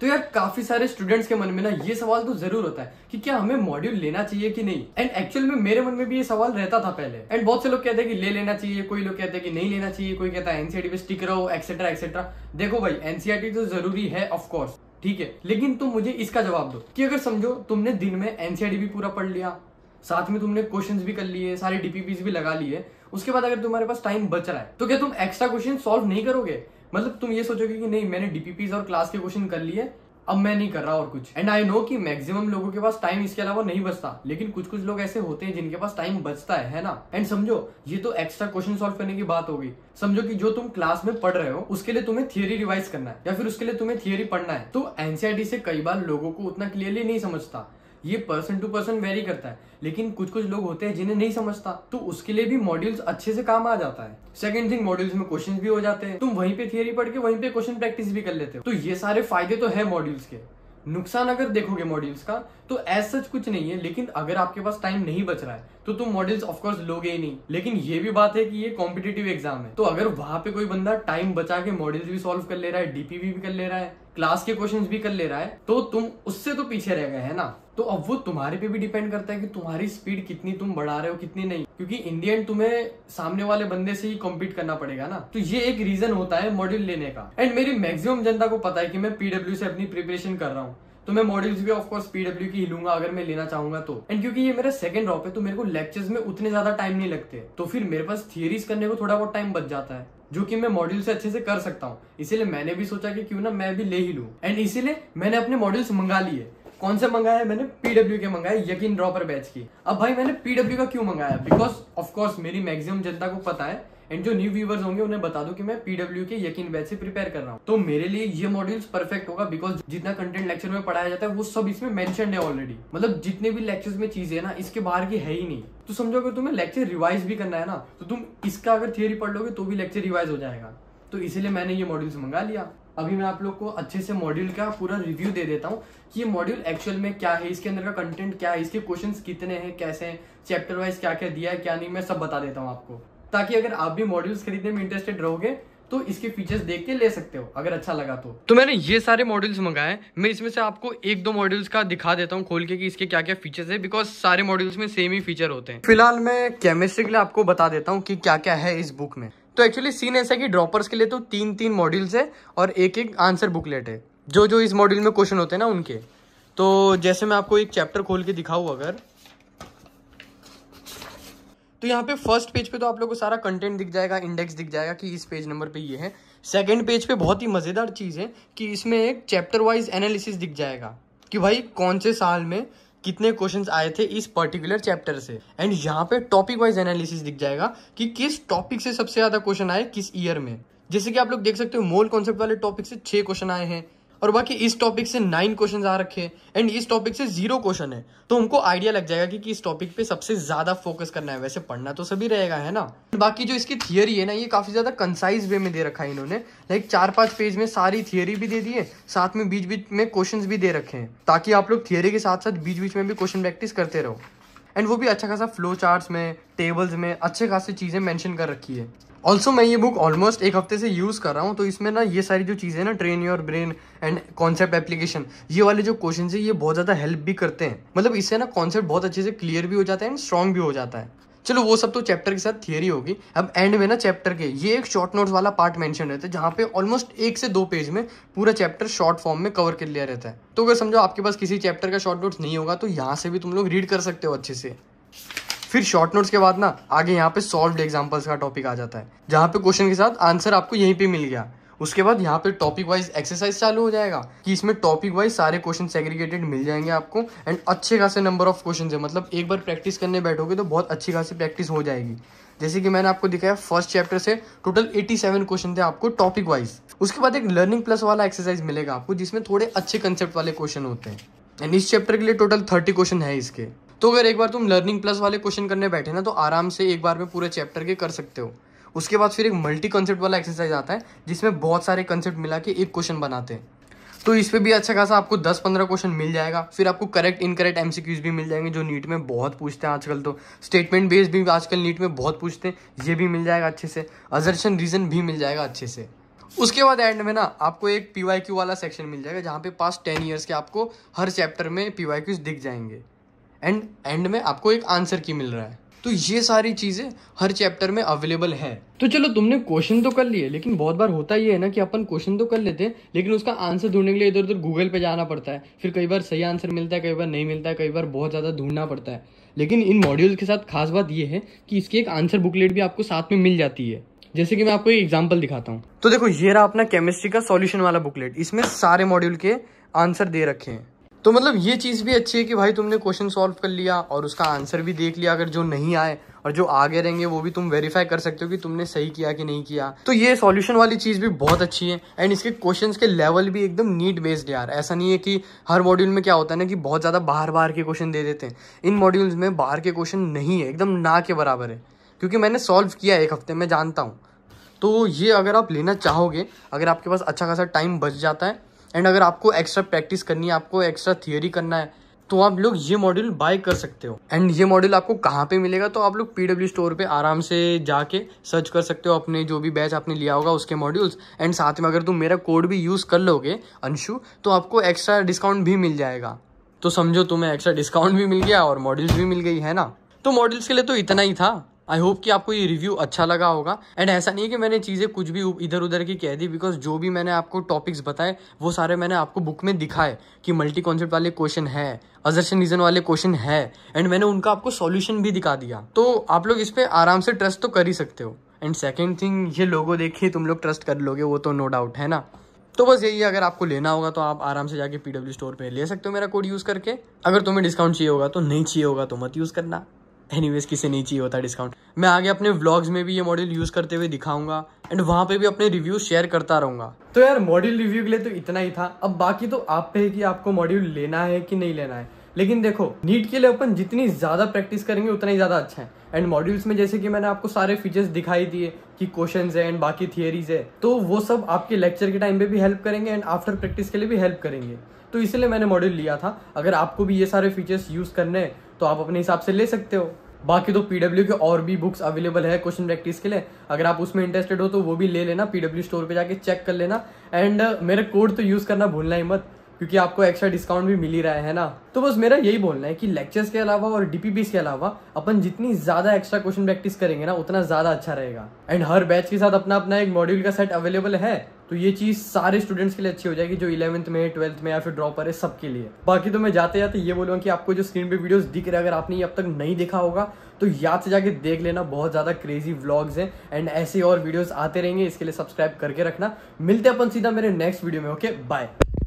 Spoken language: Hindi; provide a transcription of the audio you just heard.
तो यार काफी सारे स्टूडेंट्स के मन में ना ये सवाल तो जरूर होता है कि क्या हमें मॉड्यूल लेना चाहिए कि नहीं एंड एक्चुअल में मेरे मन में भी ये सवाल रहता था पहले एंड बहुत से लोग कहते हैं कि ले लेना चाहिए कोई लोग कहते हैं कि नहीं लेना चाहिए कोई कहता है एनसीआर e पे स्टिक रहो एक्सेट्रा एक्सेट्रा देखो भाई एनसीआरटी e तो जरूरी है ऑफकोर्स ठीक है लेकिन तुम मुझे इसका जवाब दो कि अगर समझो तुमने दिन में एनसीआरटी e भी पूरा पढ़ लिया साथ में तुमने क्वेश्चन भी कर लिए सारे डीपीपीज भी लगा लिए उसके बाद अगर तुम्हारे पास टाइम बच रहा है तो क्या तुम एक्स्ट्रा क्वेश्चन सॉल्व नहीं करोगे मतलब तुम ये सोचोगे कि नहीं मैंने डीपीपी और क्लास के क्वेश्चन कर लिए अब मैं नहीं कर रहा और कुछ एंड आई नो कि मैक्सिमम लोगों के पास टाइम इसके अलावा नहीं बचता लेकिन कुछ कुछ लोग ऐसे होते हैं जिनके पास टाइम बचता है है ना एंड समझो ये तो एक्स्ट्रा क्वेश्चन सॉल्व करने की बात होगी समझो कि जो तुम क्लास में पढ़ रहे हो उसके लिए तुम्हें थियोरी रिवाइज करना है या फिर उसके लिए तुम्हें थियोरी पढ़ना है तो एनसीआरटी से कई बार लोगों को उतना क्लियरली नहीं समझता ये पर्सन टू पर्सन वेरी करता है लेकिन कुछ कुछ लोग होते हैं जिन्हें नहीं समझता तो उसके लिए भी मॉड्यूल्स अच्छे से काम आ जाता है सेकंड थिंग मॉड्यूल्स में क्वेश्चन भी हो जाते हैं तुम वहीं पे थियरी पढ़ के वहीं पे क्वेश्चन प्रैक्टिस भी कर लेते हो तो ये सारे फायदे तो है मॉड्यूल्स के नुकसान अगर देखोगे मॉड्यूल्स का तो एज सच कुछ नहीं है लेकिन अगर आपके पास टाइम नहीं बच रहा है तो तुम मॉडल्स ऑफकोर्स लोगे ही नहीं लेकिन ये भी बात है कि ये कॉम्पिटेटिव एग्जाम है तो अगर वहां पे कोई बंदा टाइम बचा के मॉडल्स भी सॉल्व कर ले रहा है डीपीवी भी कर ले रहा है क्लास के क्वेश्चंस भी कर ले रहा है तो तुम उससे तो पीछे रह गए है ना तो अब वो तुम्हारे पे भी डिपेंड करता है कि तुम्हारी स्पीड कितनी तुम बढ़ा रहे हो कितनी नहीं क्योंकि इंडियन तुम्हें सामने वाले बंदे से ही कॉम्पीट करना पड़ेगा ना तो ये एक रीजन होता है मॉड्यूल लेने का एंड मेरी मैक्सिमम जनता को पता है कि मैं पीडब्ल्यू से अपनी प्रिपरेशन कर रहा हूँ तो मैं मॉड्यूल्स भी ऑफकोर्स पीडब्ल्यू की ही लूंगा अगर मैं लेना चाहूंगा तो एंड क्योंकि ये मेरा सेकंड ड्रॉप है तो मेरे को लेक्चर्स में उतने ज्यादा टाइम नहीं लगते तो फिर मेरे पास थियरीज करने को थोड़ा बहुत टाइम बच जाता है जो कि मैं मॉड्यूल से अच्छे से कर सकता हूँ इसीलिए मैंने भी सोचा कि क्यों ना मैं भी ले ही लू एंड इसीलिए मैंने अपने मॉड्यूल्स मंगा लिए कौन से मंगाया मैंने पीडब्ल्यू के मंगाए यकीन ड्रॉपर बैच की अब भाई मैंने पीडब्ल्यू का क्यों मंगाया बिकॉज ऑफकोर्स मेरी मैक्सिमम जनता को पता है एंड जो न्यू व्यूवर्स होंगे उन्हें बता दो कि मैं पीडब्ल्यू के यकीन बैच से प्रिपेयर कर रहा हूँ तो मेरे लिए ये मॉड्यूल्स परफेक्ट होगा बिकॉज जितना कंटेंट लेक्चर में पढ़ाया जाता है वो सब इसमें मैंशन है ऑलरेडी मतलब जितने भी लेक्चर्स में चीजें है ना इसके बाहर की है ही नहीं तो समझो अगर तुम्हें लेक्चर रिवाइज भी करना है ना तो तुम इसका अगर थियोरी पढ़ लोगे तो भी लेक्चर रिवाइज हो जाएगा तो इसीलिए मैंने ये मॉड्यूल्स मंगा लिया अभी मैं आप लोग को अच्छे से मॉड्यूल का पूरा रिव्यू दे देता हूँ कि ये मॉड्यूल एक्चुअल में क्या है इसके अंदर का कंटेंट क्या है इसके क्वेश्चंस कितने हैं कैसे हैं चैप्टर वाइज क्या क्या दिया है क्या नहीं मैं सब बता देता हूँ आपको ताकि अगर आप भी मॉड्यूल्स खरीदने में इंटरेस्टेड रहोगे तो इसके फीचर्स देख के ले सकते हो अगर अच्छा लगा तो तो मैंने ये सारे मॉड्यूल्स मंगाए मैं इसमें से आपको एक दो मॉड्यूल्स का दिखा देता हूँ खोल के कि इसके क्या क्या फीचर्स है बिकॉज सारे मॉड्यूल्स में सेम ही फीचर होते हैं फिलहाल मैं केमिस्ट्री के लिए आपको बता देता हूँ कि क्या क्या है इस बुक में तो एक्चुअली सीन ऐसा की कि ड्रॉपर्स के लिए तो तीन तीन मॉड्यूल्स है और एक एक आंसर बुकलेट है जो जो इस मॉड्यूल में क्वेश्चन होते हैं ना उनके तो जैसे मैं आपको एक चैप्टर खोल के दिखाऊँ अगर तो यहाँ पे फर्स्ट पेज पे तो आप लोग को सारा कंटेंट दिख जाएगा इंडेक्स दिख जाएगा कि इस पेज नंबर पे ये है सेकंड पेज पे बहुत ही मज़ेदार चीज़ है कि इसमें एक चैप्टर वाइज एनालिसिस दिख जाएगा कि भाई कौन से साल में कितने क्वेश्चंस आए थे इस पर्टिकुलर चैप्टर से एंड यहाँ पे टॉपिक वाइज एनालिसिस दिख जाएगा कि किस टॉपिक से सबसे ज़्यादा क्वेश्चन आए किस ईयर में जैसे कि आप लोग देख सकते हो मोल कॉन्सेप्ट वाले टॉपिक से छह क्वेश्चन आए हैं और बाकी इस टॉपिक से नाइन क्वेश्चन आ रखे हैं एंड इस टॉपिक से जीरो क्वेश्चन है तो हमको आइडिया लग जाएगा कि, कि इस टॉपिक पे सबसे ज्यादा फोकस करना है वैसे पढ़ना तो सभी रहेगा है ना बाकी जो इसकी थियोरी है ना ये काफी ज्यादा कंसाइज वे में दे रखा है इन्होंने लाइक चार पांच पेज में सारी थियोरी भी दे दी है साथ में बीच बीच में क्वेश्चन भी दे रखे हैं ताकि आप लोग थियोरी के साथ साथ बीच बीच में भी क्वेश्चन प्रैक्टिस करते रहो एंड वो भी अच्छा खासा फ्लो चार्ट्स में टेबल्स में अच्छे खासे चीज़ें मेंशन कर रखी है ऑल्सो मैं ये बुक ऑलमोस्ट एक हफ्ते से यूज़ कर रहा हूँ तो इसमें ना ये सारी जो चीज़ें ना train your brain and concept application ये वाले जो क्वेश्चन है ये बहुत ज़्यादा हेल्प भी करते हैं मतलब इससे ना कॉन्सेप्ट बहुत अच्छे से क्लियर भी हो जाता है एंड स्ट्रॉन्ग भी हो जाता है चलो वो सब तो चैप्टर के साथ थियरी होगी अब एंड में ना चैप्टर के ये एक शॉर्ट नोट्स वाला पार्ट मेंशन रहता है जहाँ पे ऑलमोस्ट एक से दो पेज में पूरा चैप्टर शॉर्ट फॉर्म में कवर कर लिया रहता है तो अगर समझो आपके पास किसी चैप्टर का शॉर्ट नोट्स नहीं होगा तो यहाँ से भी तुम लोग रीड कर सकते हो अच्छे से फिर शॉर्ट नोट्स के बाद ना आगे यहाँ पे सॉल्व एग्जाम्पल्स का टॉपिक आ जाता है जहाँ पे क्वेश्चन के साथ आंसर आपको यहीं पर मिल गया उसके बाद यहाँ पर टॉपिक वाइज एक्सरसाइज चालू हो जाएगा कि इसमें टॉपिक वाइज सारे क्वेश्चन सेग्रीगेटेड मिल जाएंगे आपको एंड अच्छे खासे नंबर ऑफ क्वेश्चन है मतलब एक बार प्रैक्टिस करने बैठोगे तो बहुत अच्छी खासी प्रैक्टिस हो जाएगी जैसे कि मैंने आपको दिखाया फर्स्ट चैप्टर से टोटल 87 क्वेश्चन थे आपको टॉपिक वाइज उसके बाद एक लर्निंग प्लस वाला एक्सरसाइज मिलेगा आपको जिसमें थोड़े अच्छे कंसेप्ट वाले क्वेश्चन होते हैं एंड इस चैप्टर के लिए टोटल 30 क्वेश्चन है इसके तो अगर एक बार तुम लर्निंग प्लस वाले क्वेश्चन करने बैठे ना तो आराम से एक बार में पूरे चैप्टर के कर सकते हो उसके बाद फिर एक मल्टी कंसेप्ट वाला एक्सरसाइज आता है जिसमें बहुत सारे कंसेप्ट मिला के एक क्वेश्चन बनाते हैं तो इस पर भी अच्छा खासा आपको 10-15 क्वेश्चन मिल जाएगा फिर आपको करेक्ट इनकरेक्ट एमसीक्यूज भी मिल जाएंगे जो नीट में बहुत पूछते हैं आजकल तो स्टेटमेंट बेस्ड भी आजकल नीट में बहुत पूछते हैं ये भी मिल जाएगा अच्छे से अजर्शन रीजन भी मिल जाएगा अच्छे से उसके बाद एंड में ना आपको एक पी वाई क्यू वाला सेक्शन मिल जाएगा जहाँ पे पास टेन ईयर्स के आपको हर चैप्टर में पी वाई क्यूज दिख जाएंगे एंड एंड में आपको एक आंसर की मिल रहा है तो ये सारी चीज़ें हर चैप्टर में अवेलेबल है तो चलो तुमने क्वेश्चन तो कर लिए लेकिन बहुत बार होता ये है ना कि अपन क्वेश्चन तो कर लेते हैं लेकिन उसका आंसर ढूंढने के लिए इधर उधर गूगल पे जाना पड़ता है फिर कई बार सही आंसर मिलता है कई बार नहीं मिलता है कई बार बहुत ज़्यादा ढूंढना पड़ता है लेकिन इन मॉड्यूल के साथ खास बात यह है कि इसकी एक आंसर बुकलेट भी आपको साथ में मिल जाती है जैसे कि मैं आपको एक एग्जाम्पल दिखाता हूँ तो देखो ये रहा अपना केमिस्ट्री का सॉल्यूशन वाला बुकलेट इसमें सारे मॉड्यूल के आंसर दे रखे हैं तो मतलब ये चीज़ भी अच्छी है कि भाई तुमने क्वेश्चन सॉल्व कर लिया और उसका आंसर भी देख लिया अगर जो नहीं आए और जो आगे रहेंगे वो भी तुम वेरीफाई कर सकते हो कि तुमने सही किया कि नहीं किया तो ये सॉल्यूशन वाली चीज़ भी बहुत अच्छी है एंड इसके क्वेश्चंस के लेवल भी एकदम नीट बेस्ड यार ऐसा नहीं है कि हर मॉड्यूल में क्या होता है ना कि बहुत ज़्यादा बाहर बाहर के क्वेश्चन दे देते हैं इन मॉड्यूल्स में बाहर के क्वेश्चन नहीं है एकदम ना के बराबर है क्योंकि मैंने सॉल्व किया एक हफ्ते में जानता हूँ तो ये अगर आप लेना चाहोगे अगर आपके पास अच्छा खासा टाइम बच जाता है एंड अगर आपको एक्स्ट्रा प्रैक्टिस करनी है आपको एक्स्ट्रा थियोरी करना है तो आप लोग ये मॉड्यूल बाय कर सकते हो एंड ये मॉड्यूल आपको कहाँ पे मिलेगा तो आप लोग पीडब्ल्यू स्टोर पे आराम से जाके सर्च कर सकते हो अपने जो भी बैच आपने लिया होगा उसके मॉड्यूल्स एंड साथ में अगर तुम मेरा कोड भी यूज़ कर लोगे अंशु तो आपको एक्स्ट्रा डिस्काउंट भी मिल जाएगा तो समझो तुम्हें एक्स्ट्रा डिस्काउंट भी मिल गया और मॉड्यूल्स भी मिल गई है ना तो मॉड्यूल्स के लिए तो इतना ही था आई होप कि आपको ये रिव्यू अच्छा लगा होगा एंड ऐसा नहीं है कि मैंने चीज़ें कुछ भी इधर उधर की कह दी बिकॉज जो भी मैंने आपको टॉपिक्स बताए वो सारे मैंने आपको बुक में दिखाए कि मल्टी कॉन्सेप्ट वाले क्वेश्चन है अजर्शन रीजन वाले क्वेश्चन है एंड मैंने उनका आपको सॉल्यूशन भी दिखा दिया तो आप लोग इस पर आराम से ट्रस्ट तो कर ही सकते हो एंड सेकेंड थिंग ये लोगों देखिए तुम लोग ट्रस्ट कर लोगे वो तो नो डाउट है ना तो बस यही अगर आपको लेना होगा तो आप आराम से जाके पीडब्ल्यू स्टोर पे ले सकते हो मेरा कोड यूज़ करके अगर तुम्हें डिस्काउंट चाहिए होगा तो नहीं चाहिए होगा तो मत यूज़ करना एनीवेज किसे नहीं चाहिए होता डिस्काउंट मैं आगे अपने व्लॉग्स में भी ये मॉडल यूज़ करते हुए दिखाऊंगा एंड वहाँ पे भी अपने रिव्यू शेयर करता रहूंगा तो यार मॉड्यूल रिव्यू के लिए तो इतना ही था अब बाकी तो आप पे है कि आपको मॉड्यूल लेना है कि नहीं लेना है लेकिन देखो नीट के लिए अपन जितनी ज़्यादा प्रैक्टिस करेंगे उतना ही ज़्यादा अच्छा है एंड मॉड्यूल्स में जैसे कि मैंने आपको सारे फीचर्स दिखाई दिए कि क्वेश्चन है एंड बाकी थियरीज है तो वो सब आपके लेक्चर के टाइम पे भी हेल्प करेंगे एंड आफ्टर प्रैक्टिस के लिए भी हेल्प करेंगे तो इसलिए मैंने मॉड्यूल लिया था अगर आपको भी ये सारे फीचर्स यूज़ करने हैं तो आप अपने हिसाब से ले सकते हो बाकी तो पीडब्ल्यू के और भी बुक्स अवेलेबल है क्वेश्चन प्रैक्टिस के लिए अगर आप उसमें इंटरेस्टेड हो तो वो भी ले लेना पीडब्ल्यू स्टोर पे जाके चेक कर लेना एंड मेरा कोड तो यूज़ करना भूलना ही मत क्योंकि आपको एक्स्ट्रा डिस्काउंट भी मिल ही रहा है ना तो बस मेरा यही बोलना है कि लेक्चर्स के अलावा और डीपीपीस के अलावा अपन जितनी ज़्यादा एक्स्ट्रा क्वेश्चन प्रैक्टिस करेंगे ना उतना ज़्यादा अच्छा रहेगा एंड हर बैच के साथ अपना अपना एक मॉड्यूल का सेट अवेलेबल है तो ये चीज़ सारे स्टूडेंट्स के लिए अच्छी हो जाएगी जो इलेवंथ में ट्वेल्थ में या फिर ड्रॉपर है सबके लिए बाकी तो मैं जाते जाते ये बोलूँगा कि आपको जो स्क्रीन पे वीडियोस दिख रहे हैं अगर आपने ये अब तक नहीं देखा होगा तो याद से जाके देख लेना बहुत ज़्यादा क्रेजी व्लॉग्स हैं एंड ऐसे और वीडियोज़ आते रहेंगे इसके लिए सब्सक्राइब करके रखना मिलते अपन सीधा मेरे नेक्स्ट वीडियो में ओके बाय